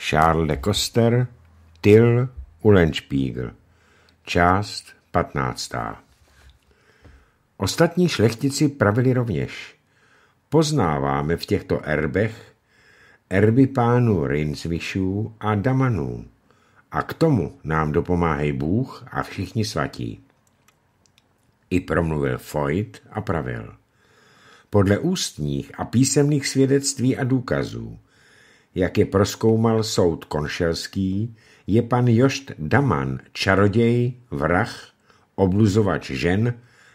Charles de Coster, Till Ulenspiegel. Část 15. Ostatní šlechtici pravili rovněž. Poznáváme v těchto erbech erby pánů Rinsvišů a Damanů. A k tomu nám dopomáhej Bůh a všichni svatí. I promluvil Foyt a pravil. Podle ústních a písemných svědectví a důkazů jak je proskoumal soud konšelský, je pan Jošt Daman čaroděj, vrah, obluzovač žen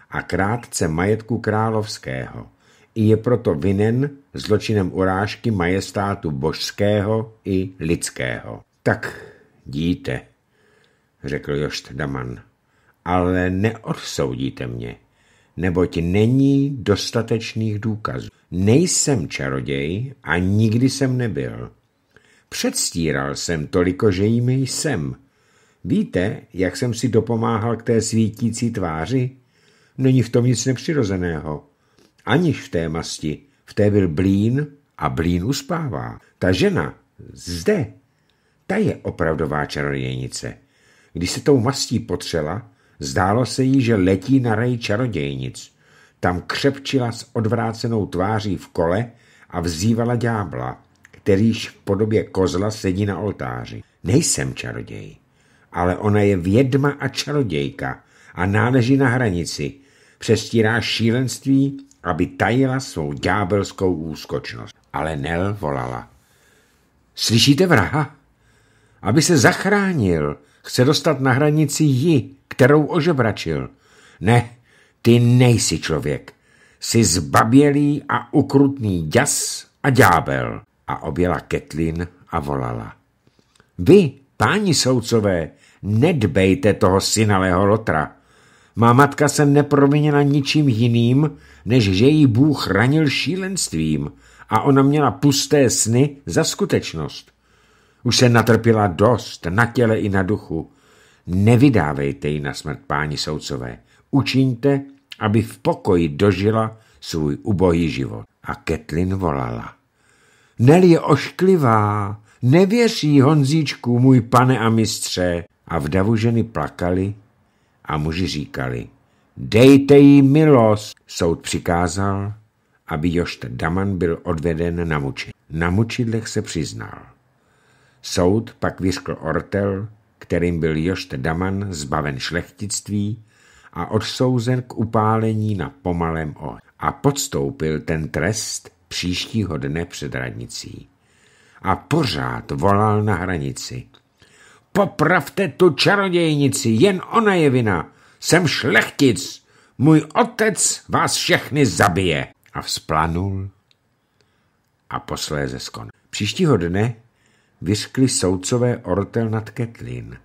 a krátce majetku královského. I je proto vinen zločinem urážky majestátu božského i lidského. Tak díte, řekl Jošt Daman, ale neodsoudíte mě neboť není dostatečných důkazů. Nejsem čaroděj a nikdy jsem nebyl. Předstíral jsem toliko, že jim jsem. Víte, jak jsem si dopomáhal k té svítící tváři? Není v tom nic nepřirozeného. Aniž v té masti. V té byl blín a blín uspává. Ta žena zde, ta je opravdová čarodějnice. Když se tou mastí potřela, Zdálo se jí, že letí na rej čarodějnic. Tam křepčila s odvrácenou tváří v kole a vzývala ďábla, kterýž v podobě kozla sedí na oltáři. Nejsem čaroděj, ale ona je vědma a čarodějka a náleží na hranici. Přestírá šílenství, aby tajila svou ďábelskou úskočnost. Ale Nel volala. Slyšíte vraha? Aby se zachránil, Chce dostat na hranici ji, kterou ožebračil. Ne, ty nejsi člověk. Jsi zbabělý a ukrutný děs a ďábel. A objela Ketlin a volala. Vy, páni soucové, nedbejte toho synalého Lotra. Má matka se neprovinila ničím jiným, než že jí Bůh ranil šílenstvím a ona měla pusté sny za skutečnost. Už se natrpila dost, na těle i na duchu. Nevydávejte ji na smrt, páni soudcové. Učiňte, aby v pokoji dožila svůj ubohý život. A Ketlin volala. Nel je ošklivá, nevěří Honzíčku, můj pane a mistře. A v davu ženy plakali a muži říkali, dejte jí milost. Soud přikázal, aby Jošt Daman byl odveden na muči. Na mučidlech se přiznal. Soud pak vyřkl ortel, kterým byl Jošt Daman zbaven šlechtictví a odsouzen k upálení na pomalém ohni. A podstoupil ten trest příštího dne před radnicí. A pořád volal na hranici. Popravte tu čarodějnici, jen ona je vina. Jsem šlechtic, můj otec vás všechny zabije. A vzplanul a posléze skon. Příštího dne vyskli soudcové Ortel nad Ketlin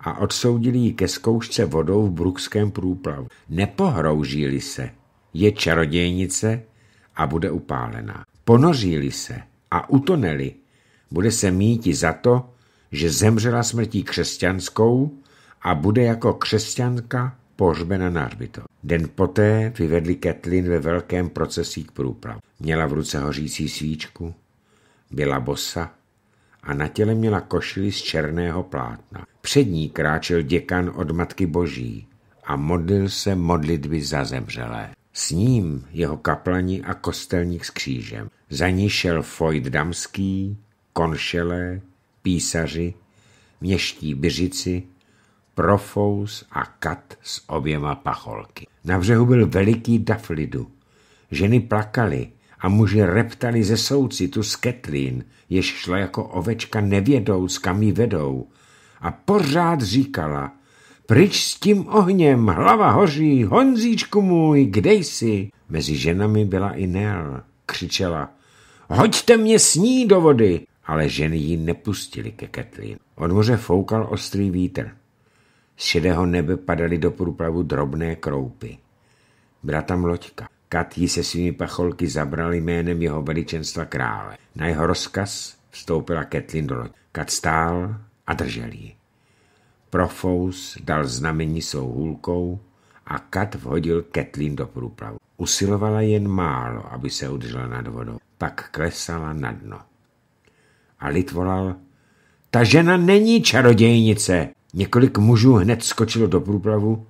a odsoudili ji ke zkoušce vodou v brukském průplavu. Nepohroužili se, je čarodějnice a bude upálená. Ponořili se a utoneli, bude se míti za to, že zemřela smrtí křesťanskou a bude jako křesťanka pohřbena na hřbito. Den poté vyvedli Ketlin ve velkém procesí k průplavu. Měla v ruce hořící svíčku, byla bosa a na těle měla košili z černého plátna. Před ní kráčel děkan od Matky Boží a modlil se modlitby za zemřelé. S ním jeho kaplani a kostelník s křížem. Za ní šel Foyd Damský, konšelé, písaři, měští byřici, profous a kat s oběma pacholky. Na břehu byl veliký dav lidu. Ženy plakaly a muži reptali ze soucitu z Ketlín, jež šla jako ovečka nevědou, kam ji vedou. A pořád říkala, pryč s tím ohněm, hlava hoří, Honzíčku můj, kde jsi? Mezi ženami byla i Nel, křičela, hoďte mě s ní do vody, ale ženy ji nepustili ke Katlin. Od moře foukal ostrý vítr. Z šedého nebe padaly do průplavu drobné kroupy. Byla tam loďka. Katí se svými pacholky zabral jménem jeho veličenstva krále. Na jeho rozkaz vstoupila Ketlin do loď. Kat stál a držel ji. Profous dal znamení svou hůlkou a Kat vhodil Ketlin do průplavu. Usilovala jen málo, aby se udržela nad vodou. Pak klesala na dno. A lid volal, ta žena není čarodějnice. Několik mužů hned skočilo do průplavu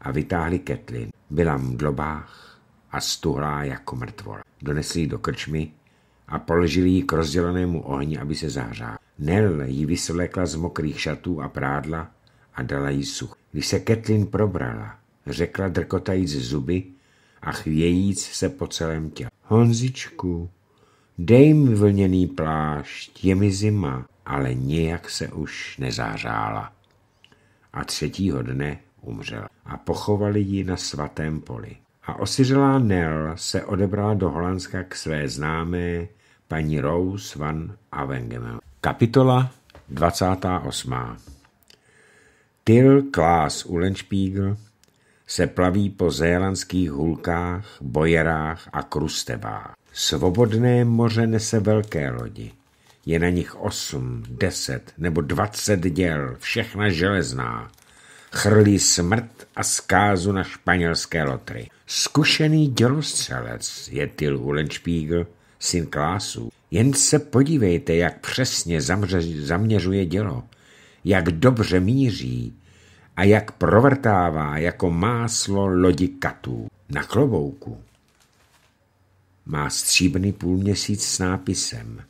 a vytáhli Ketlin. Byla mdlobách a stuhlá jako mrtvola. Donesli ji do krčmy a položili ji k rozdělenému ohni, aby se zahřála. Nel ji vysvlékla z mokrých šatů a prádla a dala jí such. Když se Ketlin probrala, řekla drkotajíc zuby a chvějíc se po celém těle. Honzičku, dej mi vlněný plášť, je mi zima, ale nějak se už nezářála. A třetího dne umřela a pochovali ji na svatém poli a osiřelá Nell se odebrala do Holandska k své známé paní Rose van Avengemel. Kapitola 28. Till Klaas Ulenspiegel se plaví po zélandských hulkách, bojerách a krustevách. Svobodné moře nese velké lodi. Je na nich osm, deset nebo dvacet děl, všechna železná. Chrlí smrt a zkázu na španělské lotry. Zkušený dělostřelec je Till Hulenspiegel, syn klásu. Jen se podívejte, jak přesně zaměřuje dělo, jak dobře míří a jak provrtává jako máslo lodi katů na klobouku. Má stříbrný půlměsíc s nápisem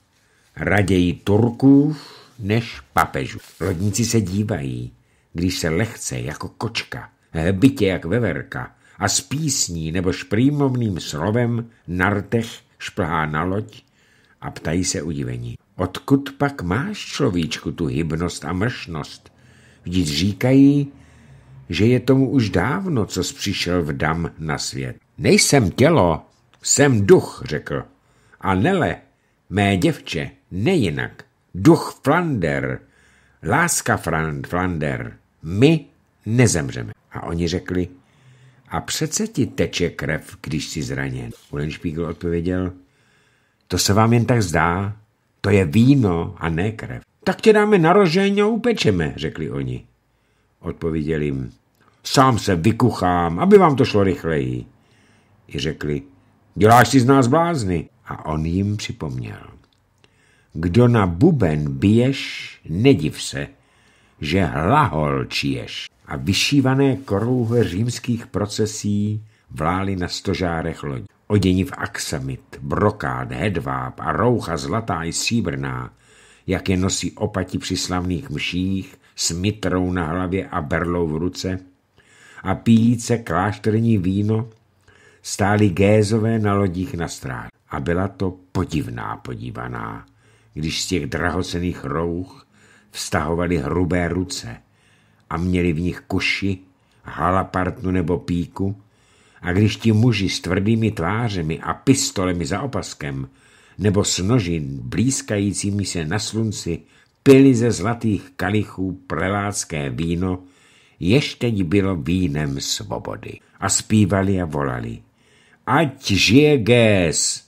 Raději Turků než papežů. Lodníci se dívají, když se lehce jako kočka Eh, bytě jak veverka a s písní nebo šprýmovným slovem rtech šplhá na loď a ptají se udivení. Odkud pak máš, človíčku, tu hybnost a mršnost? Vždyť říkají, že je tomu už dávno, co přišel v dam na svět. Nejsem tělo, jsem duch, řekl. A Nele, mé děvče, nejinak. Duch Flander, láska Flander, my nezemřeme. A oni řekli, a přece ti teče krev, když jsi zraněn. Ulenšpígl odpověděl, to se vám jen tak zdá, to je víno a ne krev. Tak tě dáme na rožeň a upečeme, řekli oni. Odpověděl jim, sám se vykuchám, aby vám to šlo rychleji. I řekli, děláš si z nás blázny. A on jim připomněl, kdo na buben biješ, nediv se, že hlahol čiješ a vyšívané korouhle římských procesí vlály na stožárech loď. Odění v aksamit, brokát, hedváb a roucha zlatá i síbrná, jak je nosí opati při slavných mších, s mitrou na hlavě a berlou v ruce, a pijíce klášterní víno, stály gézové na lodích na stráž. A byla to podivná podívaná, když z těch drahocených rouch vztahovali hrubé ruce, a měli v nich kuši, halapartnu nebo píku, a když ti muži s tvrdými tvářemi a pistolemi za opaskem nebo s nožin blízkajícími se na slunci pili ze zlatých kalichů prelácké víno, ještě teď bylo vínem svobody. A zpívali a volali. Ať žije Géz!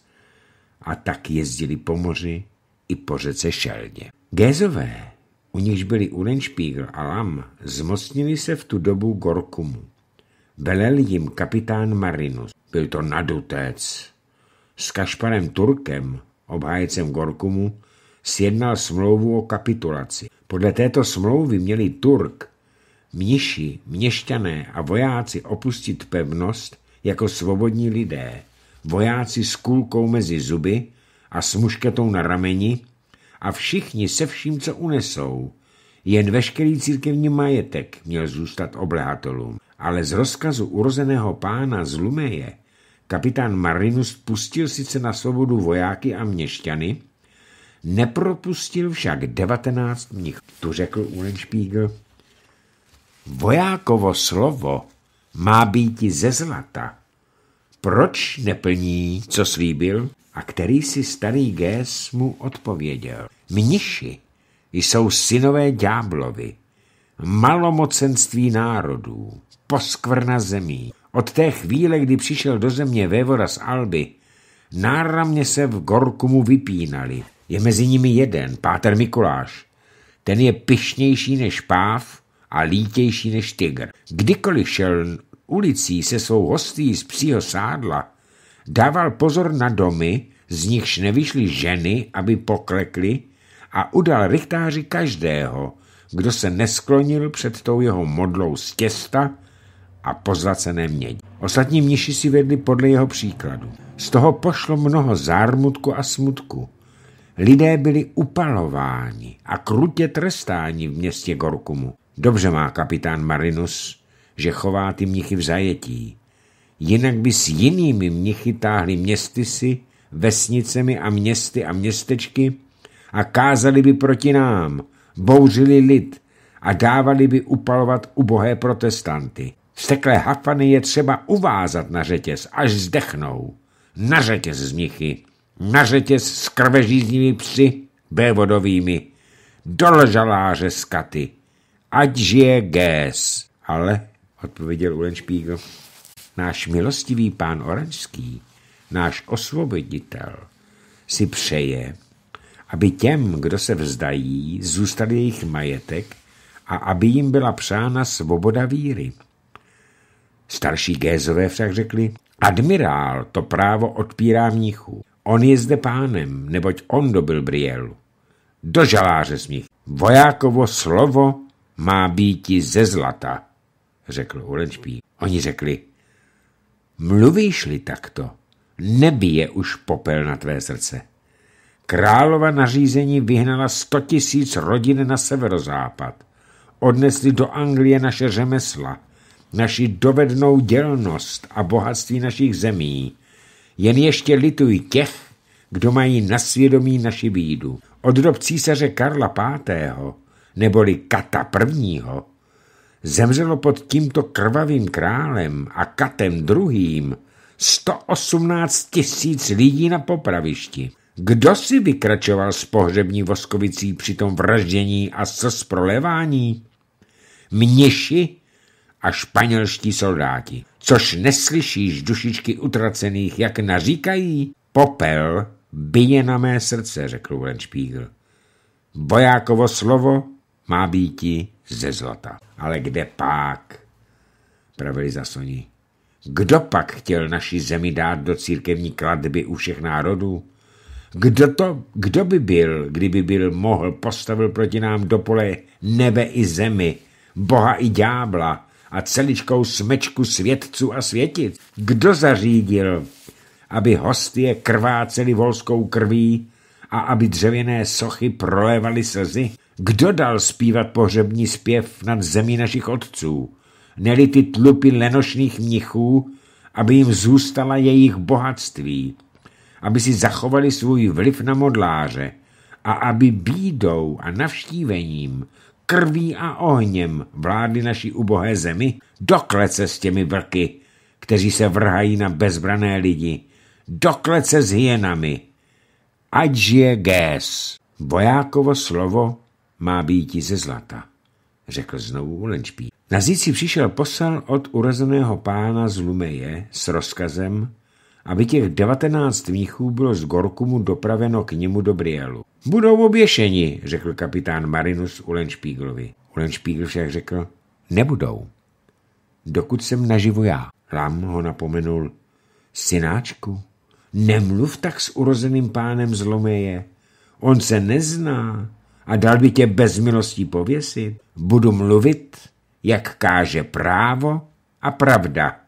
A tak jezdili po moři i po řece Šelně. Gézové u nichž byli Ulenšpígl a Lam, zmocnili se v tu dobu Gorkumu. Velel jim kapitán Marinus. Byl to nadutec. S Kašparem Turkem, obhájecem Gorkumu, sjednal smlouvu o kapitulaci. Podle této smlouvy měli Turk, mniši, měšťané a vojáci opustit pevnost jako svobodní lidé, vojáci s kulkou mezi zuby a s mušketou na rameni, a všichni se vším, co unesou. Jen veškerý církevní majetek měl zůstat obléhatelům, ale z rozkazu urozeného pána z Lumeje kapitán Marinus pustil sice na svobodu vojáky a měšťany, nepropustil však devatenáct mnich. Tu řekl Ulenšpígl. Vojákovo slovo má být ze zlata. Proč neplní, co slíbil? a který si starý Gés mu odpověděl. Mniši jsou synové ďáblovi, malomocenství národů, poskvrna zemí. Od té chvíle, kdy přišel do země Vévora z Alby, náramně se v gorku mu vypínali. Je mezi nimi jeden, páter Mikuláš. Ten je pišnější než páv a lítější než tygr. Kdykoliv šel ulicí se svou hostí z psího sádla, Dával pozor na domy, z nichž nevyšly ženy, aby poklekly, a udal rychtáři každého, kdo se nesklonil před tou jeho modlou z těsta a pozlacené mědi. Ostatní mniši si vedli podle jeho příkladu. Z toho pošlo mnoho zármutku a smutku. Lidé byli upalováni a krutě trestáni v městě Gorkumu. Dobře má kapitán Marinus, že chová ty mnichy v zajetí jinak by s jinými mnichy táhli městysi, vesnicemi a městy a městečky a kázali by proti nám, bouřili lid a dávali by upalovat ubohé protestanty. Vsteklé hafany je třeba uvázat na řetěz, až zdechnou. Na řetěz z mnichy, na řetěz s krvežíznými psy, bévodovými, dolžaláře z katy. Ať žije Gés. Ale, odpověděl Ulenšpígl, náš milostivý pán Oranžský, náš osvoboditel, si přeje, aby těm, kdo se vzdají, zůstal jejich majetek a aby jim byla přána svoboda víry. Starší Gézové však řekli, admirál to právo odpírá mnichu. On je zde pánem, neboť on dobil Brielu. Do žaláře smích. Vojákovo slovo má býti ze zlata, řekl Ulenčpí. Oni řekli, Mluvíš-li takto, nebije už popel na tvé srdce. Králova nařízení vyhnala sto tisíc rodin na severozápad. Odnesli do Anglie naše řemesla, naši dovednou dělnost a bohatství našich zemí. Jen ještě lituj těch, kdo mají na svědomí naši bídu. Od dob císaře Karla V. neboli Kata prvního, zemřelo pod tímto krvavým králem a katem druhým 118 tisíc lidí na popravišti. Kdo si vykračoval z pohřební voskovicí při tom vraždění a slz prolevání? Mniši a španělští soldáti, což neslyšíš dušičky utracených, jak naříkají? Popel bije na mé srdce, řekl Ulenšpígl. Bojákovo slovo má i ze zlata. Ale kde pak? Pravili zasoni. Kdo pak chtěl naši zemi dát do církevní kladby u všech národů? Kdo, to, kdo by byl, kdyby byl mohl, postavil proti nám do pole nebe i zemi, boha i ďábla a celičkou smečku světců a světic? Kdo zařídil, aby hostie krváceli volskou krví a aby dřevěné sochy prolévaly slzy? Kdo dal zpívat pohřební zpěv nad zemí našich otců, neli ty tlupy lenošných mnichů, aby jim zůstala jejich bohatství, aby si zachovali svůj vliv na modláře a aby bídou a navštívením, krví a ohněm vládli naší ubohé zemi, doklece s těmi vrky, kteří se vrhají na bezbrané lidi, doklece s hyenami. Ať žije Gés. Vojákovo slovo má býti ze zlata, řekl znovu Ulenčpí. Na zíci přišel posel od urazeného pána z Lumeje s rozkazem, aby těch devatenáct výchů bylo z Gorkumu dopraveno k němu do Brielu. Budou oběšeni, řekl kapitán Marinus Ulenšpíglovi. Ulenšpígl však řekl, nebudou, dokud jsem naživu já. Lam ho napomenul, synáčku, nemluv tak s urozeným pánem z Lomeje, on se nezná, a dal by tě bez milostí pověsit. Budu mluvit, jak káže právo a pravda,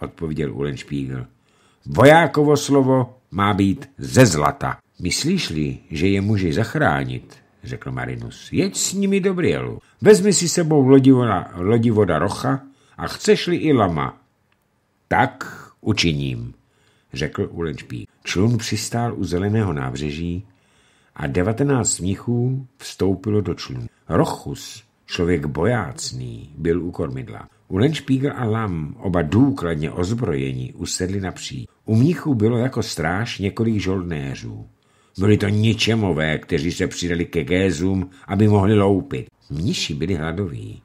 odpověděl Špígl. Vojákovo slovo má být ze zlata. Myslíš-li, že je může zachránit, řekl Marinus, jeď s nimi do Brielu. Vezmi si sebou lodivoda, lodivoda Rocha a chceš-li i lama. Tak učiním, řekl Špígl. Člun přistál u zeleného nábřeží a devatenáct smíchů vstoupilo do člunu. Rochus, člověk bojácný, byl u kormidla. Lenšpígl a Lam, oba důkladně ozbrojení, usedli napří. U mníchů bylo jako stráž několik žoldnéřů. Byli to ničemové, kteří se přidali ke gézům, aby mohli loupit. Mniši byli hladoví.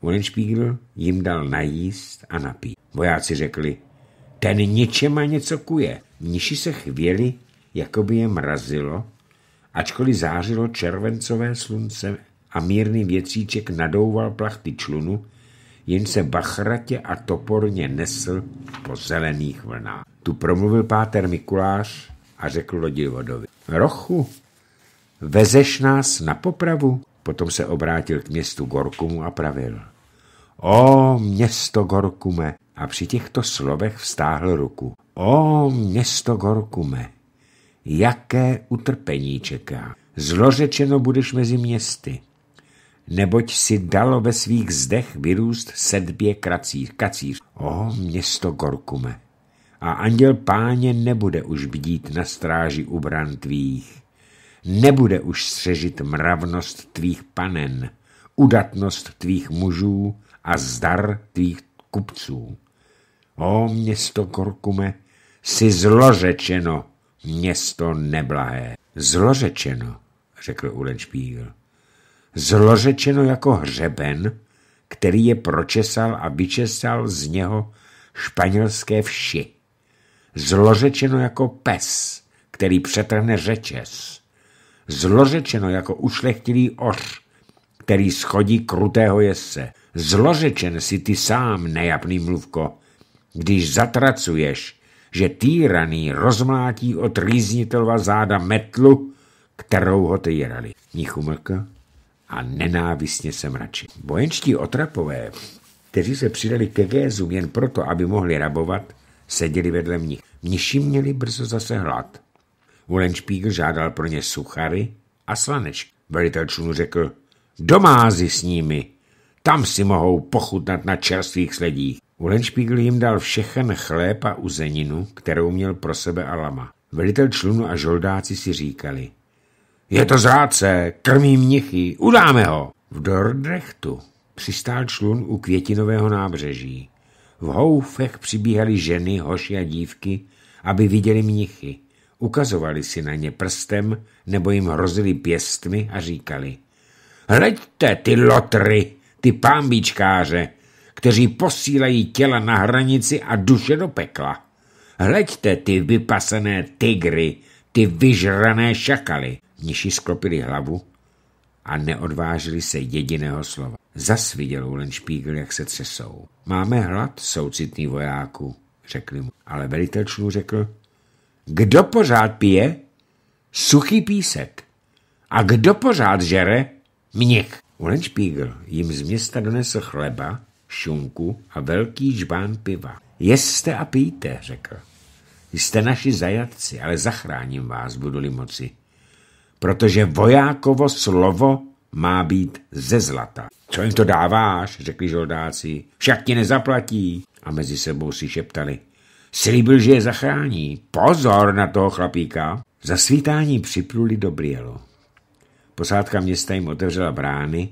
Ulenšpígl jim dal najíst a napít. Vojáci řekli, ten ničema něco kuje. Mniši se chvěli, jako by je mrazilo Ačkoliv zářilo červencové slunce a mírný větříček nadouval plachty člunu, jen se bachratě a toporně nesl po zelených vlnách. Tu promluvil páter Mikuláš a řekl vodovi. Rochu, vezeš nás na popravu? Potom se obrátil k městu Gorkumu a pravil. O město Gorkume! A při těchto slovech vstáhl ruku. O město Gorkume! jaké utrpení čeká. Zlořečeno budeš mezi městy, neboť si dalo ve svých zdech vyrůst sedbě kracíř. kacíř. O město Gorkume! A anděl páně nebude už bdít na stráži u bran tvých. Nebude už střežit mravnost tvých panen, udatnost tvých mužů a zdar tvých kupců. O město Gorkume, si zlořečeno! Město neblahé. Zlořečeno, řekl Ulenšpíl. Zlořečeno jako hřeben, který je pročesal a vyčesal z něho španělské vši. Zlořečeno jako pes, který přetrhne řečes. Zlořečeno jako ušlechtilý oř, který schodí krutého jese. Zlořečen si ty sám, nejapný mluvko, když zatracuješ že týraný rozmlátí od rýznitelva záda metlu, kterou ho týrali. Nich umlka a nenávistně se mračí. Vojenští otrapové, kteří se přidali ke Gézům jen proto, aby mohli rabovat, seděli vedle nich. Mniši měli brzo zase hlad. Ulenšpígl žádal pro ně suchary a slanečky. Velitel člunu řekl, domázi s nimi, tam si mohou pochutnat na čerstvých sledích. Ulenšpígl jim dal všechen chléb a uzeninu, kterou měl pro sebe Alama. Velitel člunu a žoldáci si říkali, je to zráce, krmí mnichy, udáme ho. V Dordrechtu přistál člun u květinového nábřeží. V houfech přibíhaly ženy, hoši a dívky, aby viděli mnichy. Ukazovali si na ně prstem nebo jim hrozili pěstmi a říkali Hleďte ty lotry, ty pámbíčkáře, kteří posílají těla na hranici a duše do pekla. Hleďte ty vypasené tygry, ty vyžrané šakaly. niši sklopili hlavu a neodvážili se jediného slova. Zasviděl Ulen špígl, jak se třesou. Máme hlad, soucitný vojáku, řekli mu. Ale velitel člů řekl, kdo pořád pije? Suchý písek. A kdo pořád žere? Měch. Ulenšpígl jim z města donesl chleba šunku a velký žbán piva. Jeste a pijte, řekl. Jste naši zajatci, ale zachráním vás, budu-li moci. Protože vojákovo slovo má být ze zlata. Co jim to dáváš, řekli žoldáci, však ti nezaplatí. A mezi sebou si šeptali, slíbil, že je zachrání. Pozor na toho chlapíka. Za svítání připluli do Brielu. Posádka města jim otevřela brány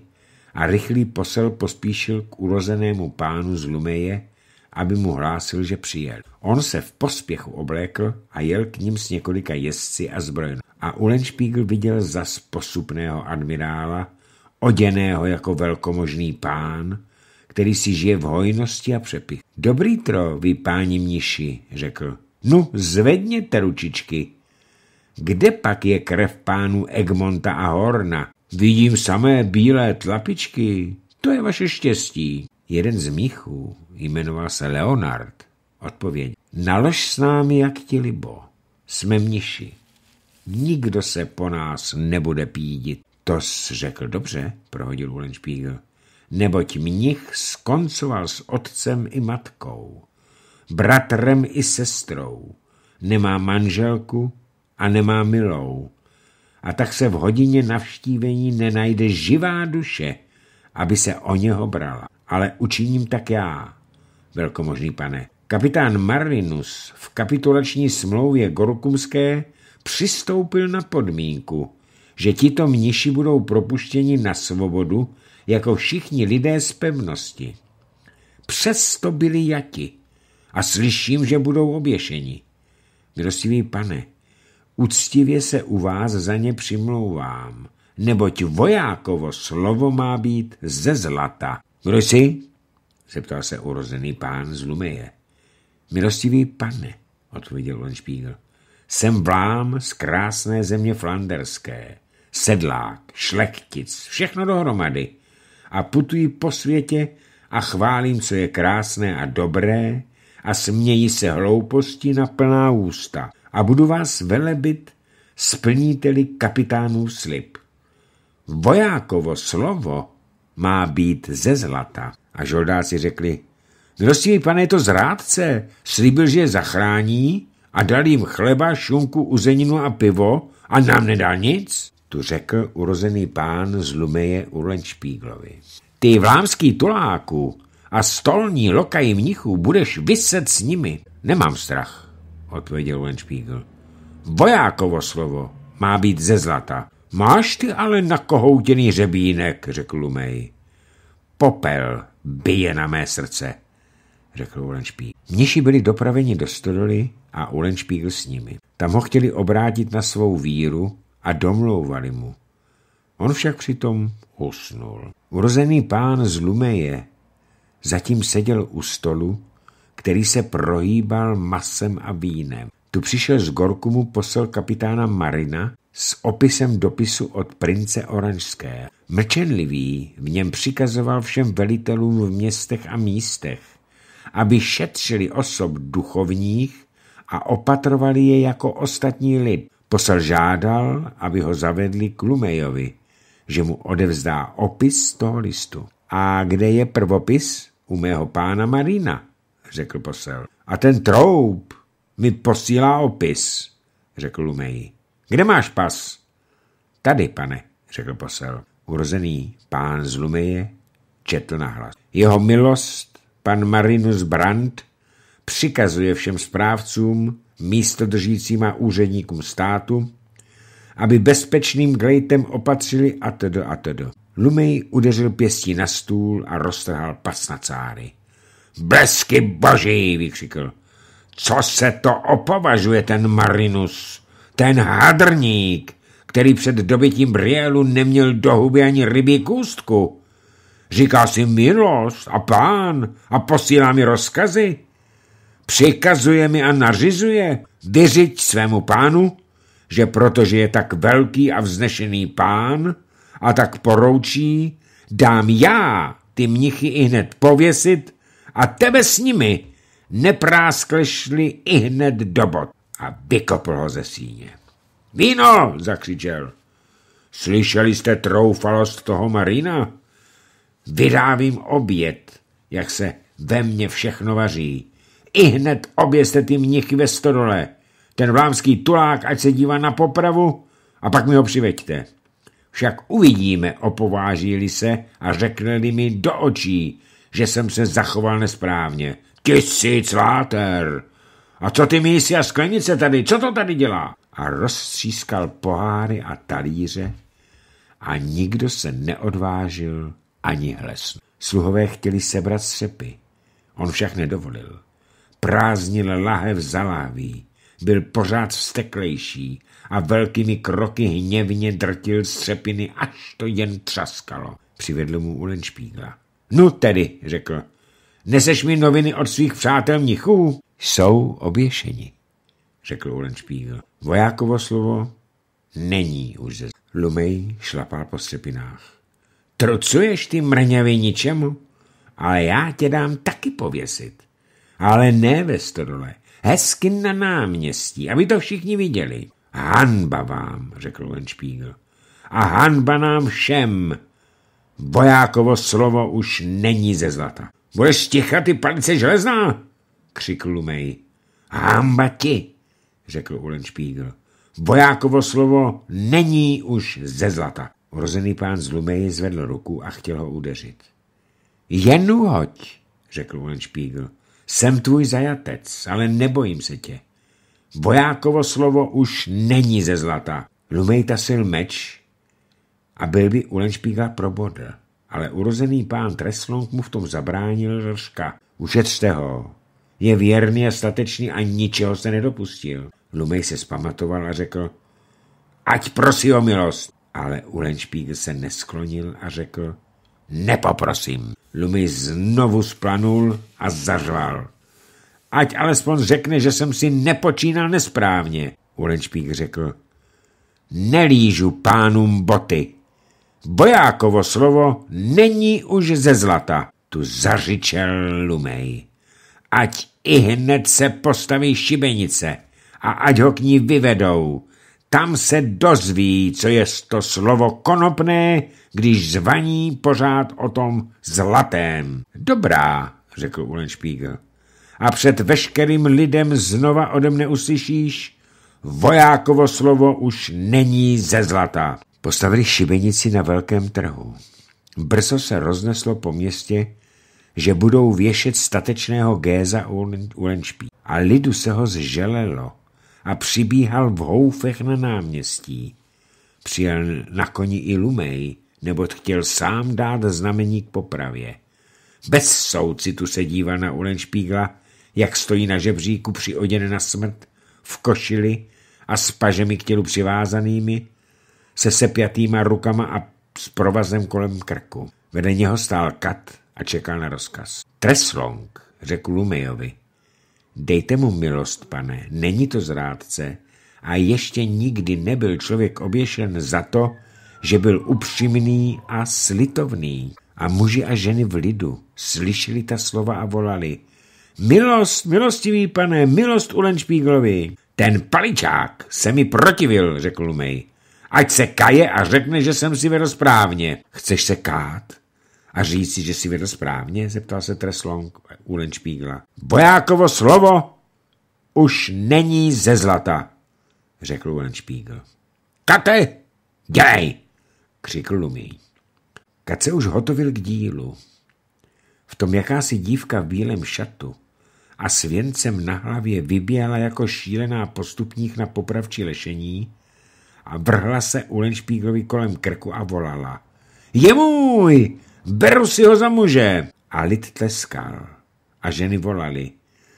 a rychlý posel pospíšil k urozenému pánu z Lumeje, aby mu hlásil, že přijel. On se v pospěchu oblékl a jel k ním s několika jezdci a zbrojnou. A Ulenšpígl viděl zas posupného admirála, oděného jako velkomožný pán, který si žije v hojnosti a přepich. Dobrý tro, vy páni mniši, řekl. Nu, no, zvedněte ručičky. Kde pak je krev pánů Egmonta a Horna, Vidím samé bílé tlapičky. To je vaše štěstí. Jeden z míchů jmenoval se Leonard, odpověď. Nalož s námi, jak ti libo. Jsme mniši. Nikdo se po nás nebude pídit. To jsi řekl dobře, prohodil Ulenšpígl. Neboť mnich skoncoval s otcem i matkou, bratrem i sestrou. Nemá manželku a nemá milou a tak se v hodině navštívení nenajde živá duše, aby se o něho brala. Ale učiním tak já, velkomožný pane. Kapitán Marinus v kapitulační smlouvě Gorukumské přistoupil na podmínku, že tito mniši budou propuštěni na svobodu jako všichni lidé z pevnosti. Přesto byli jati a slyším, že budou oběšeni. Milostivý pane, Uctivě se u vás za ně přimlouvám, neboť vojákovo slovo má být ze zlata. Kdo jsi? zeptal se urozený pán z Lumeje. Milostivý pane, odpověděl Lonšpígl. Jsem vlám z krásné země flanderské, sedlák, šlechtic, všechno dohromady. A putuji po světě a chválím, co je krásné a dobré a smějí se hlouposti na plná ústa a budu vás velebit, splníte-li kapitánů slib. Vojákovo slovo má být ze zlata. A žoldáci řekli, milostivý pane, je to zrádce, slíbil, že je zachrání a dal jim chleba, šunku, uzeninu a pivo a nám nedal nic? Tu řekl urozený pán z Lumeje Špíglovi. Ty vlámský tuláku a stolní lokaj mnichů budeš vyset s nimi. Nemám strach odpověděl Lenšpígl. Vojákovo slovo má být ze zlata. Máš ty ale nakoutěný řebínek, řekl Lumej. Popel bije na mé srdce, řekl Ulenšpígl. Mniši byli dopraveni do stodoly a Ulenšpígl s nimi. Tam ho chtěli obrátit na svou víru a domlouvali mu. On však přitom usnul. Urozený pán z Lumeje zatím seděl u stolu který se prohýbal masem a vínem. Tu přišel z Gorkumu posel kapitána Marina s opisem dopisu od prince Oranžské. Mlčenlivý v něm přikazoval všem velitelům v městech a místech, aby šetřili osob duchovních a opatrovali je jako ostatní lid. Posel žádal, aby ho zavedli k Lumejovi, že mu odevzdá opis toho listu. A kde je prvopis? U mého pána Marina řekl posel. A ten troub mi posílá opis, řekl Lumej. Kde máš pas? Tady, pane, řekl posel. Urozený pán z Lumeje četl nahlas. Jeho milost, pan Marinus Brandt, přikazuje všem správcům, místodržícím a úředníkům státu, aby bezpečným glejtem opatřili atd. atd. Lumej udeřil pěstí na stůl a roztrhal pas na cáry. Blesky boží, vykřikl. Co se to opovažuje ten Marinus, ten hadrník, který před dobytím Brielu neměl do huby ani rybí kůstku? Říká si milost a pán a posílá mi rozkazy. Přikazuje mi a nařizuje. Vyřiď svému pánu, že protože je tak velký a vznešený pán a tak poroučí, dám já ty mnichy i hned pověsit a tebe s nimi nepráskle šli i hned do bot a vykopl ho ze síně. Víno, zakřičel. Slyšeli jste troufalost toho Marina? Vydávím oběd, jak se ve mně všechno vaří. I hned oběste ty mnichy ve stodole. Ten vlámský tulák, ať se dívá na popravu, a pak mi ho přiveďte. Však uvidíme, opováží-li se a řekne-li mi do očí, že jsem se zachoval nesprávně. Tisíc váter! A co ty mísi a sklenice tady? Co to tady dělá? A rozstřískal poháry a talíře a nikdo se neodvážil ani hlesnout. Sluhové chtěli sebrat střepy. On však nedovolil. Prázdnil lahev za láví. Byl pořád vsteklejší a velkými kroky hněvně drtil střepiny, až to jen třaskalo. Přivedl mu u špígla. No tedy, řekl, neseš mi noviny od svých přátel mnichů? Jsou oběšeni, řekl Ulenšpígl. Vojákovo slovo není už ze... Lumej šlapal po střepinách. Trocuješ ty mrňavy ničemu? Ale já tě dám taky pověsit. Ale ne ve stodole, hezky na náměstí, aby to všichni viděli. Hanba vám, řekl Lenšpígl. A hanba nám všem, Vojákovo slovo už není ze zlata. Budeš ticha ty palice železná? Křikl Lumej. Hamba ti, řekl Špígl. Vojákovo slovo není už ze zlata. Urozený pán z Lumej zvedl ruku a chtěl ho udeřit. Jenu hoď, řekl Špígl. Jsem tvůj zajatec, ale nebojím se tě. Vojákovo slovo už není ze zlata. Lumej tasil meč a byl by Ulenšpíga probodl. Ale urozený pán Treslong mu v tom zabránil Rška. Ušetřte ho. Je věrný a statečný a ničeho se nedopustil. Lumej se spamatoval a řekl, ať prosí o milost. Ale Ulenšpík se nesklonil a řekl, nepoprosím. Lumej znovu splanul a zařval. Ať alespoň řekne, že jsem si nepočínal nesprávně. Ulenšpík řekl, nelížu pánům boty. Vojákovo slovo není už ze zlata, tu zařičel Lumej. Ať i hned se postaví šibenice a ať ho k ní vyvedou. Tam se dozví, co je to slovo konopné, když zvaní pořád o tom zlatém. Dobrá, řekl Ulenšpígl. A před veškerým lidem znova ode mne uslyšíš, vojákovo slovo už není ze zlata. Postavili šibenici na velkém trhu. Brzo se rozneslo po městě, že budou věšet statečného Géza u Lenčpí. A lidu se ho zželelo a přibíhal v houfech na náměstí. Přijel na koni i Lumej, neboť chtěl sám dát znamení k popravě. Bez soucitu tu se díval na Ulenšpígla, jak stojí na žebříku přioděn na smrt, v košili a s pažemi k tělu přivázanými, se sepjatýma rukama a s provazem kolem krku. Vedle něho stál Kat a čekal na rozkaz. Treslong, řekl Lumejovi. Dejte mu milost, pane, není to zrádce a ještě nikdy nebyl člověk oběšen za to, že byl upřímný a slitovný. A muži a ženy v lidu slyšeli ta slova a volali Milost, milostivý pane, milost Ulenšpíglovi. Ten paličák se mi protivil, řekl Lumej. Ať se kaje a řekne, že jsem si vedl správně. Chceš se kát? A říci, že si vedl správně? Zeptal se Treslong u Lenčpígla. Bojákovo slovo už není ze zlata, řekl Lenčpígl. Kate, dělej, křikl Lumín. se už hotovil k dílu. V tom jakási dívka v bílém šatu a s věncem na hlavě vyběhla jako šílená postupních na popravčí lešení, a vrhla se Ulenšpíglovi kolem krku a volala. Je můj! Beru si ho za muže! A lid tleskal. A ženy volali.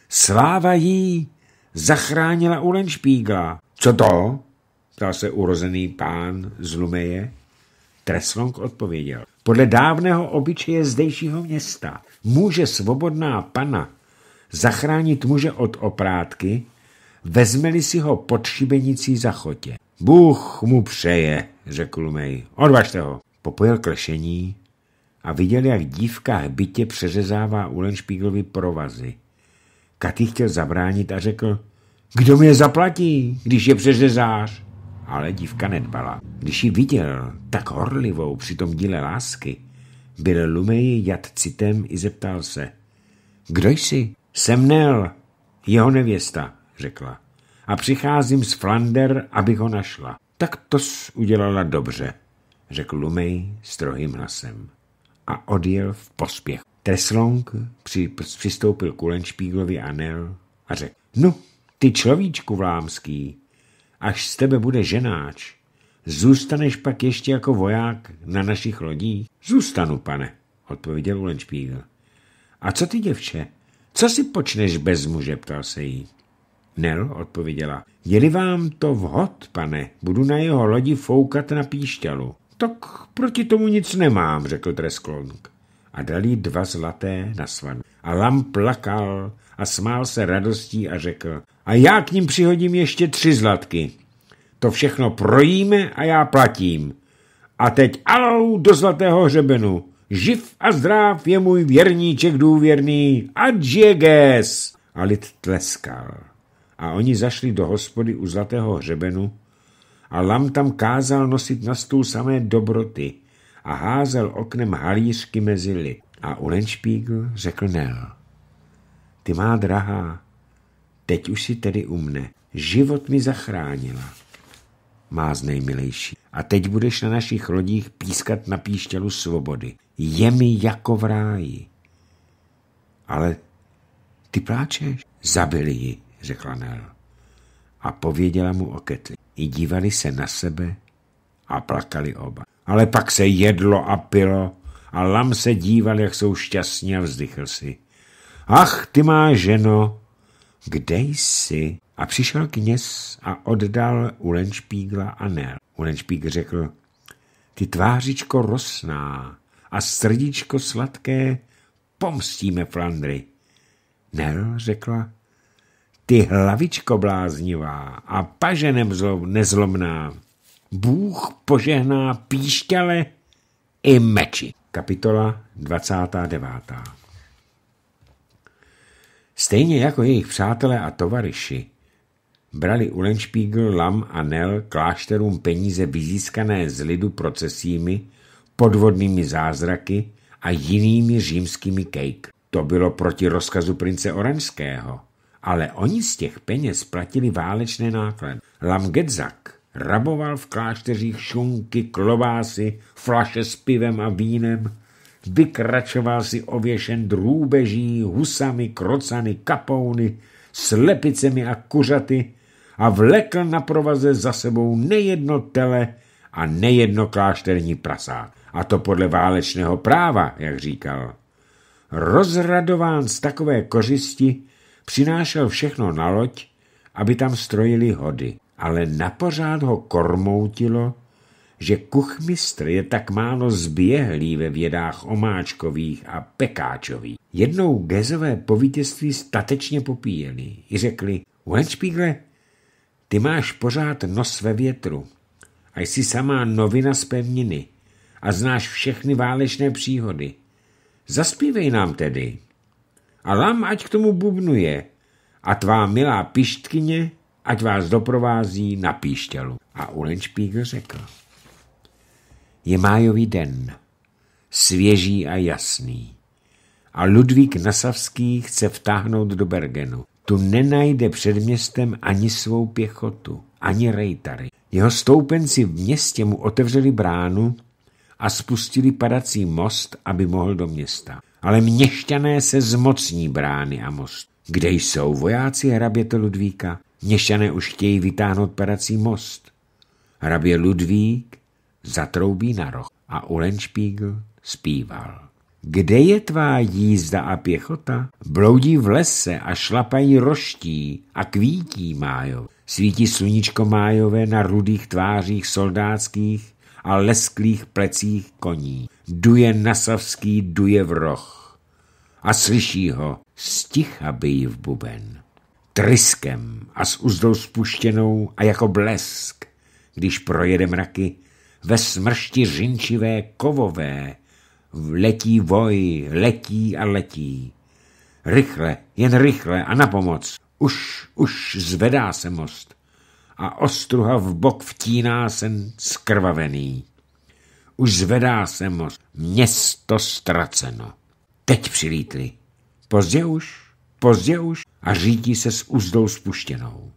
Sláva jí! Zachránila Ulenšpígla. Co to? Ptal se urozený pán z Lumeje. Treslong odpověděl. Podle dávného obyčeje zdejšího města může svobodná pana zachránit muže od oprátky, vezmeli si ho pod šibenicí za chotě. Bůh mu přeje, řekl Mej. Odvažte ho. Popojil klešení a viděl, jak dívka hbitě přeřezává Ulenšpíglovi provazy. Katy chtěl zabránit a řekl, kdo mi je zaplatí, když je přeřezář? Ale dívka nedbala. Když ji viděl tak horlivou při tom díle lásky, byl Lumej jad citem i zeptal se. Kdo jsi? Jsem Nel, jeho nevěsta, řekla a přicházím z Flander, abych ho našla. Tak to udělala dobře, řekl Lumej strohým hlasem a odjel v pospěch. Treslong při, přistoupil k Ulenšpíglovi a Nel a řekl, no, ty človíčku vlámský, až z tebe bude ženáč, zůstaneš pak ještě jako voják na našich lodích? Zůstanu, pane, odpověděl Ulenšpígl. A co ty, děvče, co si počneš bez muže, ptal se jí. Nel odpověděla. Jeli vám to vhod, pane, budu na jeho lodi foukat na píšťalu. Tak proti tomu nic nemám, řekl Tresklong. A dali dva zlaté na svan. A Lam plakal a smál se radostí a řekl, a já k ním přihodím ještě tři zlatky. To všechno projíme a já platím. A teď alou do zlatého hřebenu. Živ a zdrav je můj věrníček důvěrný. Adžieges! A lid tleskal a oni zašli do hospody u Zlatého hřebenu a Lam tam kázal nosit na stůl samé dobroty a házel oknem halířky mezi lid. A Ulenšpígl řekl Nel, ty má drahá, teď už si tedy u mne, život mi zachránila, má z nejmilejší. A teď budeš na našich lodích pískat na píštělu svobody. Je mi jako v ráji. Ale ty pláčeš, zabili ji řekla Nel. A pověděla mu o ketli. I dívali se na sebe a plakali oba. Ale pak se jedlo a pilo a Lam se díval, jak jsou šťastní a vzdychl si. Ach, ty má ženo, kde jsi? A přišel kněz a oddal Ulenšpígla a Nel. Ulenšpík řekl, ty tvářičko rosná a srdíčko sladké, pomstíme Flandry. Nel řekla, ty hlavičko bláznivá a paženem nezlomná, Bůh požehná píšťale i meči. Kapitola 29. Stejně jako jejich přátelé a tovaryši, brali Ulenšpígl, Lam a Nel klášterům peníze vyzískané z lidu procesími, podvodnými zázraky a jinými římskými kejk. To bylo proti rozkazu prince Oranského – ale oni z těch peněz platili válečné náklady. Lamgedzak raboval v klášteřích šunky, klobásy, flaše s pivem a vínem, vykračoval si ověšen drůbeží, husami, krocany, kapouny, slepicemi a kuřaty a vlekl na provaze za sebou nejedno tele a nejedno klášterní prasá. A to podle válečného práva, jak říkal. Rozradován z takové kořisti, Přinášel všechno na loď, aby tam strojili hody, ale napořád ho kormoutilo, že kuchmistr je tak málo zběhlý ve vědách omáčkových a pekáčových. Jednou gezové povítězství statečně popíjeli i řekli, Wenšpígle, ty máš pořád nos ve větru a jsi samá novina z pevniny a znáš všechny válečné příhody. Zaspívej nám tedy. A lam ať k tomu bubnuje. A tvá milá pištkyně ať vás doprovází na píštělu. A Špígl řekl. Je májový den, svěží a jasný. A Ludvík Nasavský chce vtáhnout do Bergenu. Tu nenajde před městem ani svou pěchotu, ani rejtary. Jeho stoupenci v městě mu otevřeli bránu a spustili padací most, aby mohl do města ale měšťané se zmocní brány a most. Kde jsou vojáci hraběte Ludvíka? Měšťané už chtějí vytáhnout padací most. Hrabě Ludvík zatroubí na roh a Ulenšpígl zpíval. Kde je tvá jízda a pěchota? Bloudí v lese a šlapají roští a kvítí májov. Svítí sluníčko májové na rudých tvářích soldátských a lesklých plecích koní duje nasavský duje v roh. A slyší ho, sticha bijí v buben. Tryskem a s uzdou spuštěnou a jako blesk, když projede mraky, ve smršti řinčivé kovové, letí voj, letí a letí. Rychle, jen rychle a na pomoc. Už, už zvedá se most a ostruha v bok vtíná sen skrvavený. Už zvedá se moř. Město ztraceno. Teď přilítli. Pozdě už, pozdě už a řídí se s úzdou spuštěnou.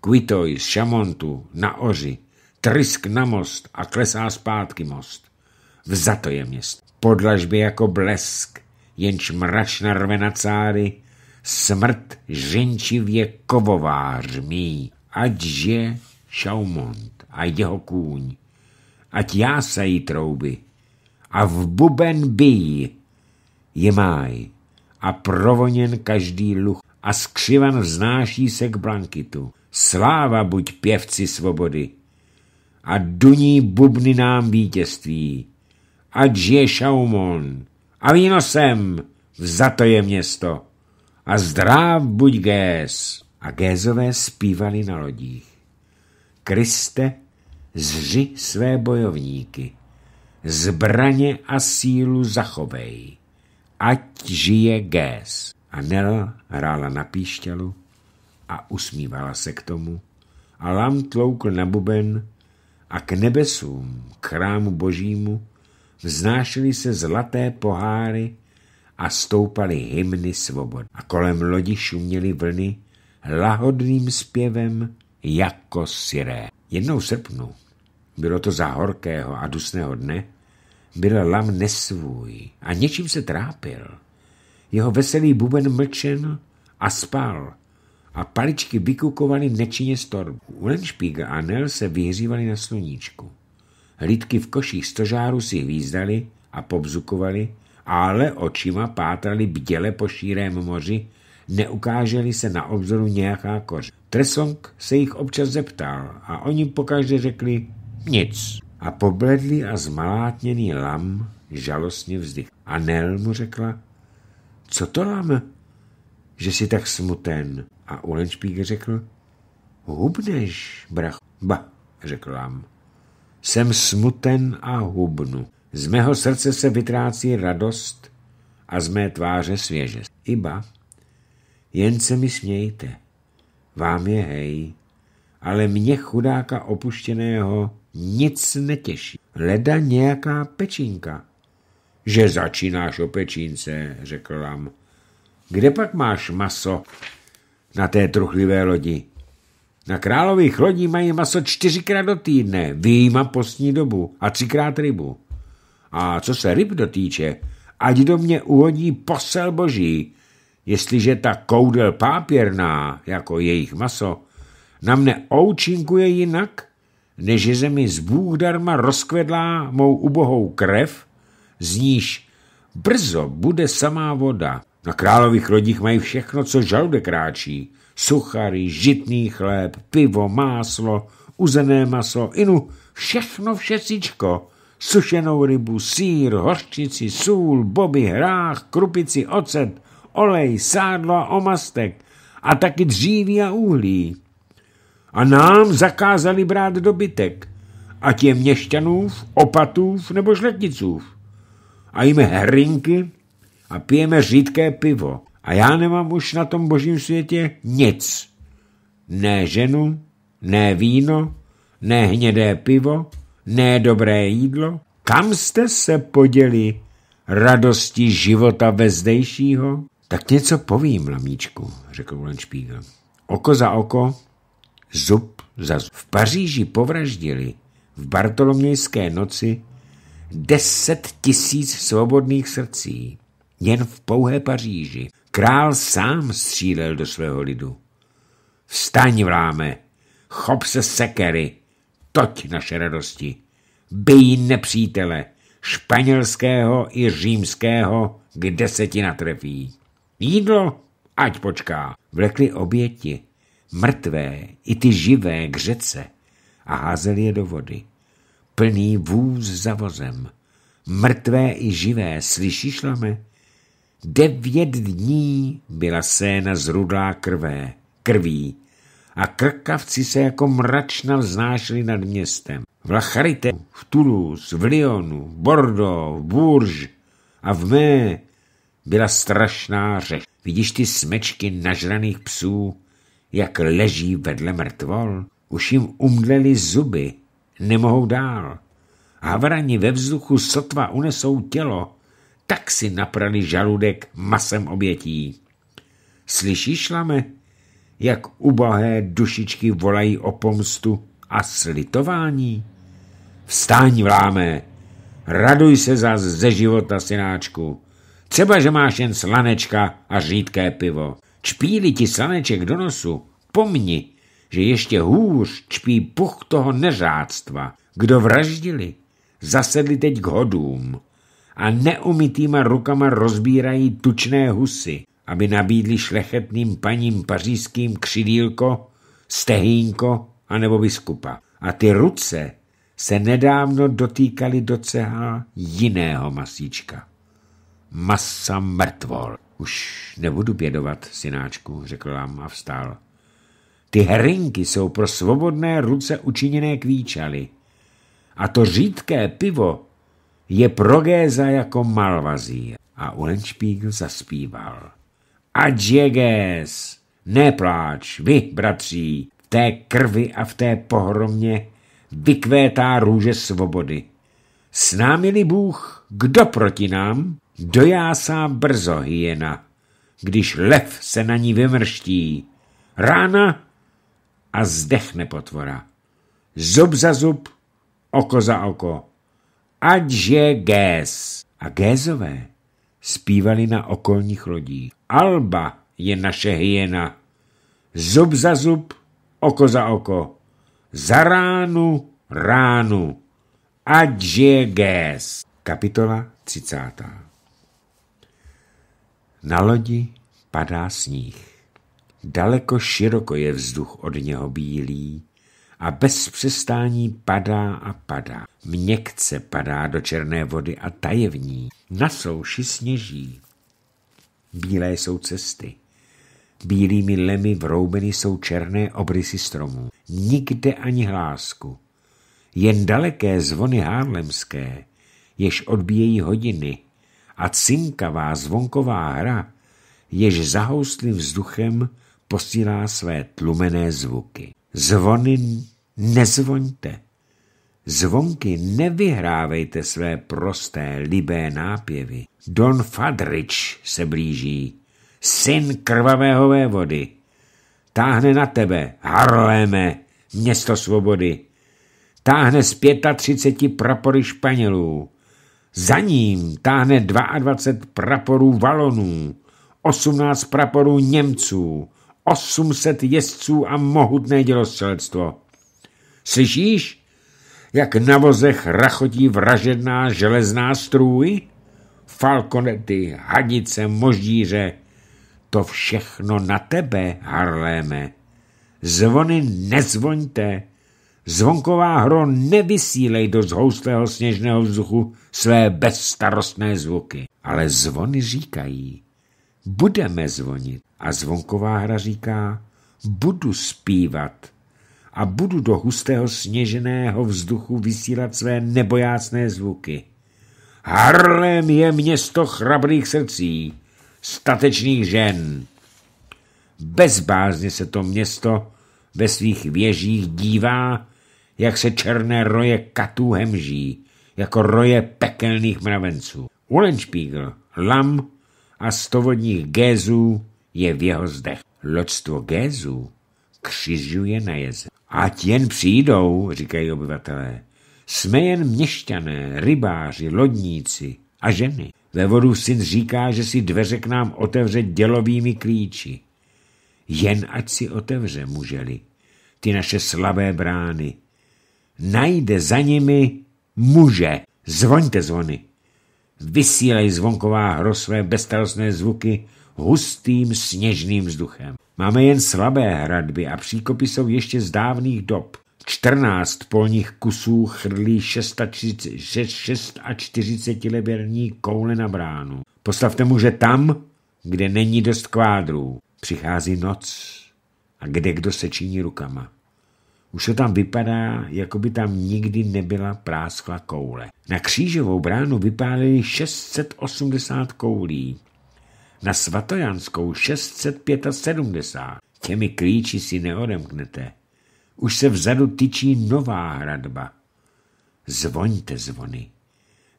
Kvitoj z šamontu na oři, trysk na most a klesá zpátky most. Vzato je město. Podlažby jako blesk, jenž mračna rve na cáry, smrt ženčivě kovová řmí. ať je Šaumont a jeho kůň, ať já sají trouby a v buben bij, je máj a provoněn každý luch a skřivan vznáší se k blankitu. Sláva buď pěvci svobody a duní bubny nám vítězství. Ať žije Šaumon a výnosem vzato je město a zdráv buď Gés. A Gézové zpívali na lodích. Kriste, zři své bojovníky, zbraně a sílu zachovej, ať žije Gés. A Nel hrála na píšťalu a usmívala se k tomu a Lam tloukl na buben a k nebesům, k chrámu božímu, vznášely se zlaté poháry a stoupaly hymny svobod. A kolem lodi šuměly vlny lahodným zpěvem jako siré. Jednou v srpnu, bylo to za horkého a dusného dne, byl Lam nesvůj a něčím se trápil. Jeho veselý buben mlčen a spal a paličky vykukovaly nečině z torbu. Ulenšpík a Nel se vyhřívali na sluníčku. Hlídky v koších stožáru si hvízdali a pobzukovali, ale očima pátrali bděle po šírém moři, neukáželi se na obzoru nějaká koře. Tresong se jich občas zeptal a oni pokaždé řekli nic. A pobledlý a zmalátněný lam žalostně vzdych. A Nel mu řekla, co to lam, že jsi tak smuten? A Ulenšpík řekl, hubneš, brach. Ba, řekl Lam: Jsem smuten a hubnu. Z mého srdce se vytrácí radost a z mé tváře svěžest. Iba, jen se mi smějte vám je hej, ale mě chudáka opuštěného nic netěší. Leda nějaká pečínka. Že začínáš o pečínce, řekl Lam. Kde pak máš maso na té truchlivé lodi? Na králových lodí mají maso čtyřikrát do týdne, výjima postní dobu a třikrát rybu. A co se ryb dotýče, ať do mě uhodí posel boží, jestliže ta koudel pápěrná, jako jejich maso, na mne oučinkuje jinak, než že mi z Bůh darma rozkvedlá mou ubohou krev, z níž brzo bude samá voda. Na králových lodích mají všechno, co žaludek kráčí. Suchary, žitný chléb, pivo, máslo, uzené maso, inu, všechno všecičko. Sušenou rybu, sír, hořčici, sůl, boby, hrách, krupici, ocet, olej, sádlo a omastek a taky dříví a uhlí. A nám zakázali brát dobytek, ať je měšťanův, opatův nebo šletnicův. A jíme hrinky a pijeme řídké pivo. A já nemám už na tom božím světě nic. Ne ženu, ne víno, ne hnědé pivo, ne dobré jídlo. Kam jste se poděli radosti života vezdejšího? Tak něco povím, lamíčku, řekl Špígl. Oko za oko, zub za zub. V Paříži povraždili v bartolomějské noci deset tisíc svobodných srdcí. Jen v pouhé Paříži. Král sám střílel do svého lidu. Vstaň, vláme, chop se sekery, toť naše radosti. Bej nepřítele, španělského i římského, kde se ti natrefí. Jídlo? Ať počká. Vlekli oběti, mrtvé i ty živé k řece a házeli je do vody. Plný vůz za vozem. Mrtvé i živé, slyšíš, lame? Devět dní byla séna zrudlá krvé, krví a krkavci se jako mračna vznášli nad městem. V Lacharite, v Toulouse, v Lyonu, v Bordeaux, v Bourges a v Mé byla strašná řeš. Vidíš ty smečky nažraných psů, jak leží vedle mrtvol? Už jim umdleli zuby, nemohou dál. Havrani ve vzduchu sotva unesou tělo, tak si naprali žaludek masem obětí. Slyšíš, lame, jak ubohé dušičky volají o pomstu a slitování? Vstáň, vláme, raduj se zas ze života, synáčku Třeba, že máš jen slanečka a řídké pivo. Čpíli ti slaneček do nosu, pomni, že ještě hůř čpí puch toho neřádstva. Kdo vraždili, zasedli teď k hodům a neumytýma rukama rozbírají tučné husy, aby nabídli šlechetným paním pařížským křidílko, stehínko anebo biskupa. A ty ruce se nedávno dotýkaly ceha jiného masíčka. Masa mrtvol. Už nebudu bědovat, synáčku, řekl nám a vstal. Ty herinky jsou pro svobodné ruce učiněné kvíčaly. A to řídké pivo je pro Géza jako malvazí. A Ulenšpík zaspíval. Ať je Géz, nepláč, vy, bratří, v té krvi a v té pohromě vykvétá růže svobody. S námi-li Bůh, kdo proti nám? dojásá brzo hyena, když lev se na ní vymrští. Rána a zdechne potvora. Zub za zub, oko za oko. Ať je Géz. A Gézové zpívali na okolních lodí. Alba je naše hyena. Zub za zub, oko za oko. Za ránu, ránu. Ať je Géz. Kapitola 30. Na lodi padá sníh. Daleko široko je vzduch od něho bílý a bez přestání padá a padá. Měkce padá do černé vody a tajevní. Na souši sněží. Bílé jsou cesty. Bílými lemy vroubeny jsou černé obrysy stromů. Nikde ani hlásku. Jen daleké zvony hárlemské, jež odbíjejí hodiny, a cinkavá zvonková hra, jež zahouslým vzduchem posílá své tlumené zvuky. Zvony nezvoňte, zvonky nevyhrávejte své prosté, libé nápěvy. Don Fadrič se blíží, syn krvavého vody. Táhne na tebe, Harléme, město svobody. Táhne z 35 prapory Španělů. Za ním táhne 22 praporů valonů, 18 praporů Němců, 800 jezdců a mohutné dělostřelectvo. Slyšíš, jak na vozech rachotí vražedná železná strůj? Falkonety, hadice, moždíře, to všechno na tebe, Harléme. Zvony nezvoňte, zvonková hro nevysílej do zhoustlého sněžného vzduchu, své bezstarostné zvuky. Ale zvony říkají, budeme zvonit. A zvonková hra říká, budu zpívat a budu do hustého sněženého vzduchu vysílat své nebojácné zvuky. Harlem je město chrabrých srdcí, statečných žen. Bezbázně se to město ve svých věžích dívá, jak se černé roje katů hemží jako roje pekelných mravenců. Ulenspiegel, lam a stovodních gézů je v jeho zdech. Lodstvo gézů křižuje na jeze. Ať jen přijdou, říkají obyvatelé. Jsme jen měšťané, rybáři, lodníci a ženy. Ve vodu syn říká, že si dveře k nám otevře dělovými klíči. Jen ať si otevře, muželi, ty naše slabé brány. Najde za nimi muže, zvoňte zvony. Vysílej zvonková hro své bestarostné zvuky hustým sněžným vzduchem. Máme jen slabé hradby a příkopy jsou ještě z dávných dob. 14 polních kusů chrlí 46-leberní koule na bránu. Postavte muže tam, kde není dost kvádrů. Přichází noc a kde kdo se činí rukama. Už to tam vypadá, jako by tam nikdy nebyla práskla koule. Na křížovou bránu vypálili 680 koulí, na svatojanskou 675. Těmi klíči si neodemknete. Už se vzadu tyčí nová hradba. Zvoňte zvony.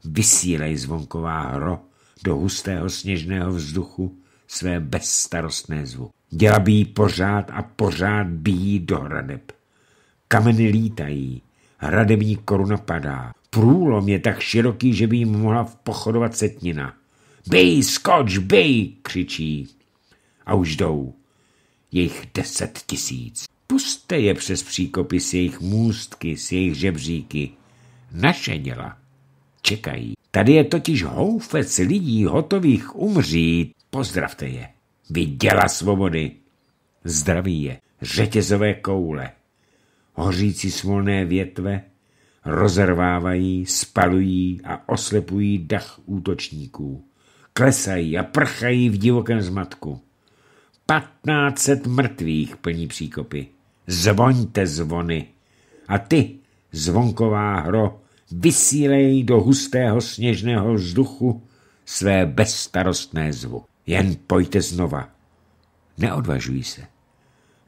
Vysílej zvonková hro do hustého sněžného vzduchu své bezstarostné zvu. Dělá by pořád a pořád bíjí do hradeb. Kameny lítají, hradební koruna padá. Průlom je tak široký, že by jim mohla pochodovat setnina. Bej, skoč, bej, křičí. A už jdou. Jejich deset tisíc. Puste je přes příkopy s jejich můstky, s jejich žebříky. Naše děla čekají. Tady je totiž houfec lidí hotových umřít. Pozdravte je. Vy děla svobody. Zdraví je. Řetězové koule Hořící smolné větve rozervávají, spalují a oslepují dach útočníků. Klesají a prchají v divokém zmatku. Patnáct mrtvých plní příkopy. Zvoňte zvony. A ty, zvonková hro, vysílej do hustého sněžného vzduchu své bezstarostné zvu. Jen pojďte znova. Neodvažují se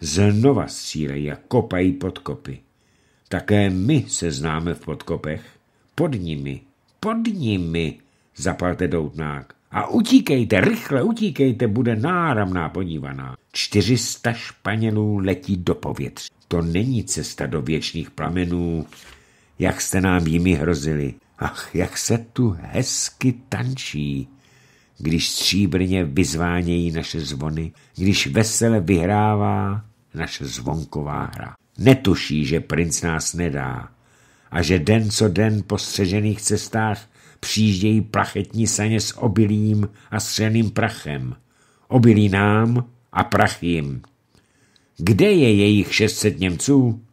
znova střílejí a kopají podkopy. Také my se známe v podkopech. Pod nimi, pod nimi, zapalte doutnák. A utíkejte, rychle utíkejte, bude náramná podívaná. 400 Španělů letí do povětří. To není cesta do věčných plamenů, jak jste nám jimi hrozili. Ach, jak se tu hezky tančí, když stříbrně vyzvánějí naše zvony, když vesele vyhrává naše zvonková hra. Netuší, že princ nás nedá a že den co den po střežených cestách přijíždějí plachetní saně s obilím a střeným prachem. Obilí nám a prach jim. Kde je jejich 600 Němců?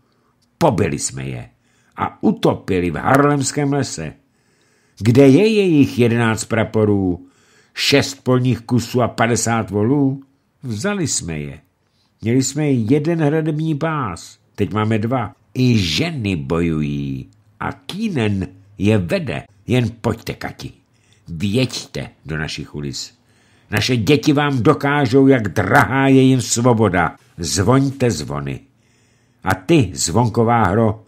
Pobili jsme je a utopili v harlemském lese. Kde je jejich 11 praporů, šest polních kusů a 50 volů? Vzali jsme je Měli jsme jeden hradební pás, teď máme dva. I ženy bojují a Kínen je vede. Jen pojďte, Kati, věďte do našich ulic. Naše děti vám dokážou, jak drahá je jim svoboda. Zvoňte zvony. A ty, zvonková hro,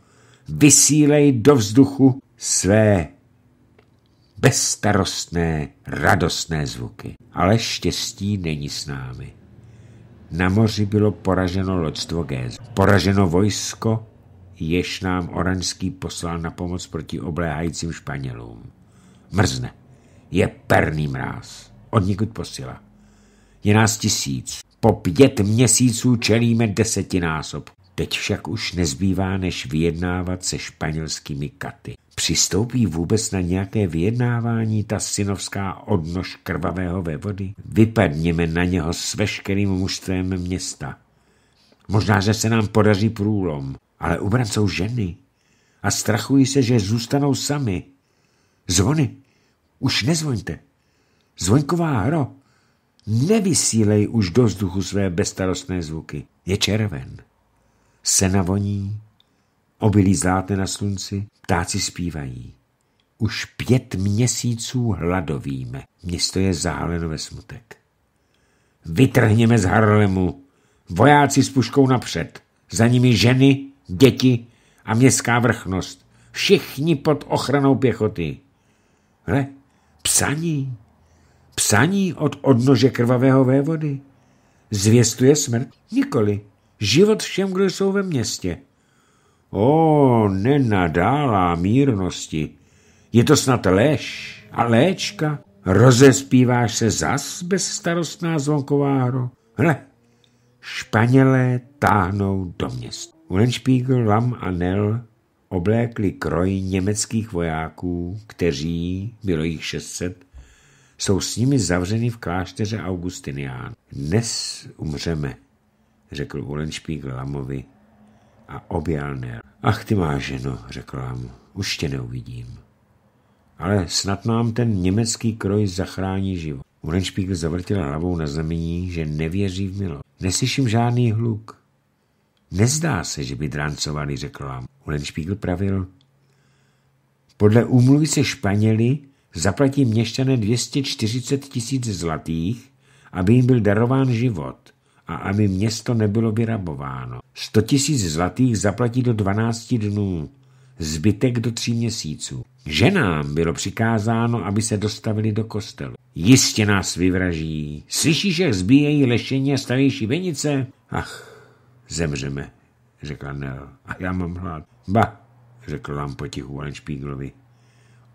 vysílej do vzduchu své bezstarostné, radostné zvuky. Ale štěstí není s námi. Na moři bylo poraženo loďstvo Géz. Poraženo vojsko, jež nám Oranský poslal na pomoc proti obléhajícím Španělům. Mrzne. Je perný mráz. Od nikud posila. Je nás tisíc. Po pět měsíců čelíme desetinásob. Teď však už nezbývá, než vyjednávat se španělskými katy. Přistoupí vůbec na nějaké vyjednávání ta synovská odnož krvavého vévody? Vypadněme na něho s veškerým mužstvem města. Možná, že se nám podaří průlom, ale u jsou ženy a strachují se, že zůstanou sami. Zvony, už nezvoňte. Zvoňková hro, nevysílej už do vzduchu své bestarostné zvuky. Je červen. Sena voní, Obilí zláte na slunci, ptáci zpívají. Už pět měsíců hladovíme. Město je zahaleno ve smutek. Vytrhněme z Harlemu. Vojáci s puškou napřed. Za nimi ženy, děti a městská vrchnost. Všichni pod ochranou pěchoty. Hle, psaní. Psaní od odnože krvavého vévody. Zvěstuje smrt? Nikoli. Život všem, kdo jsou ve městě. O, nenadálá mírnosti, je to snad lež a léčka? Rozespíváš se zas bezstarostná zvonková hro? Hle, Španělé táhnou do města. Ulenšpígl, Lam a Nel oblékli kroj německých vojáků, kteří, bylo jich 600, jsou s nimi zavřeni v klášteře Augustinián. Dnes umřeme, řekl Ulenšpígl Lamovi a objal Nel. Ach ty má ženo, řekla mu, už tě neuvidím. Ale snad nám ten německý kroj zachrání život. Urenšpíkl zavrtil hlavou na znamení, že nevěří v milo. Neslyším žádný hluk. Nezdá se, že by drancovali, řekl vám. Urenšpíkl pravil. Podle úmluvy se Španěli zaplatí měšťané 240 tisíc zlatých, aby jim byl darován život a aby město nebylo vyrabováno. 100 tisíc zlatých zaplatí do 12 dnů, zbytek do tří měsíců. Ženám bylo přikázáno, aby se dostavili do kostelu. Jistě nás vyvraží. Slyšíš, jak zbíjejí lešení a stavější venice? Ach, zemřeme, řekla Nel. A já mám hlad. Ba, řekl vám potichu Alenšpíglovi.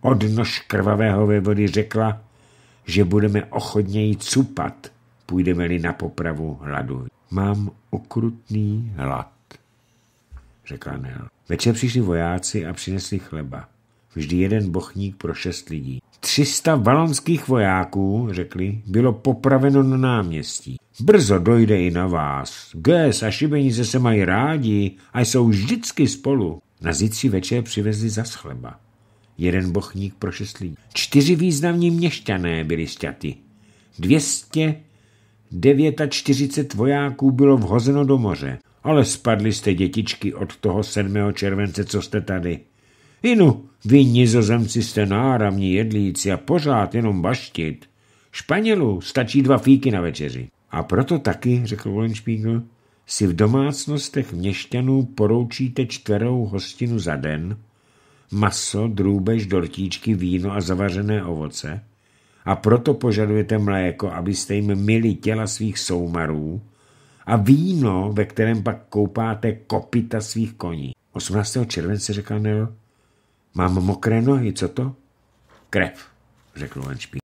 Odnož krvavého vody řekla, že budeme ochodněji cupat, půjdeme-li na popravu hladu. Mám okrutný hlad, řekla Nel. Večer přišli vojáci a přinesli chleba. Vždy jeden bochník pro šest lidí. Třista valonských vojáků, řekli, bylo popraveno na náměstí. Brzo dojde i na vás. Ges a šibenice se mají rádi a jsou vždycky spolu. Na zítří večer přivezli zas chleba. Jeden bochník pro šest lidí. Čtyři významní měšťané byli šťaty. Dvěstě 49 vojáků bylo vhozeno do moře, ale spadli jste dětičky od toho 7. července, co jste tady. Inu, vy nizozemci jste náramní jedlíci a pořád jenom baštit. Španělu stačí dva fíky na večeři. A proto taky, řekl Volenšpígl, si v domácnostech měšťanů poroučíte čtverou hostinu za den, maso, drůbež, dortíčky, víno a zavařené ovoce – a proto požadujete mléko, abyste jim mili těla svých soumarů a víno, ve kterém pak koupáte kopita svých koní. 18. července řekl Nero, mám mokré nohy, co to? Krev, řekl Vanšpík.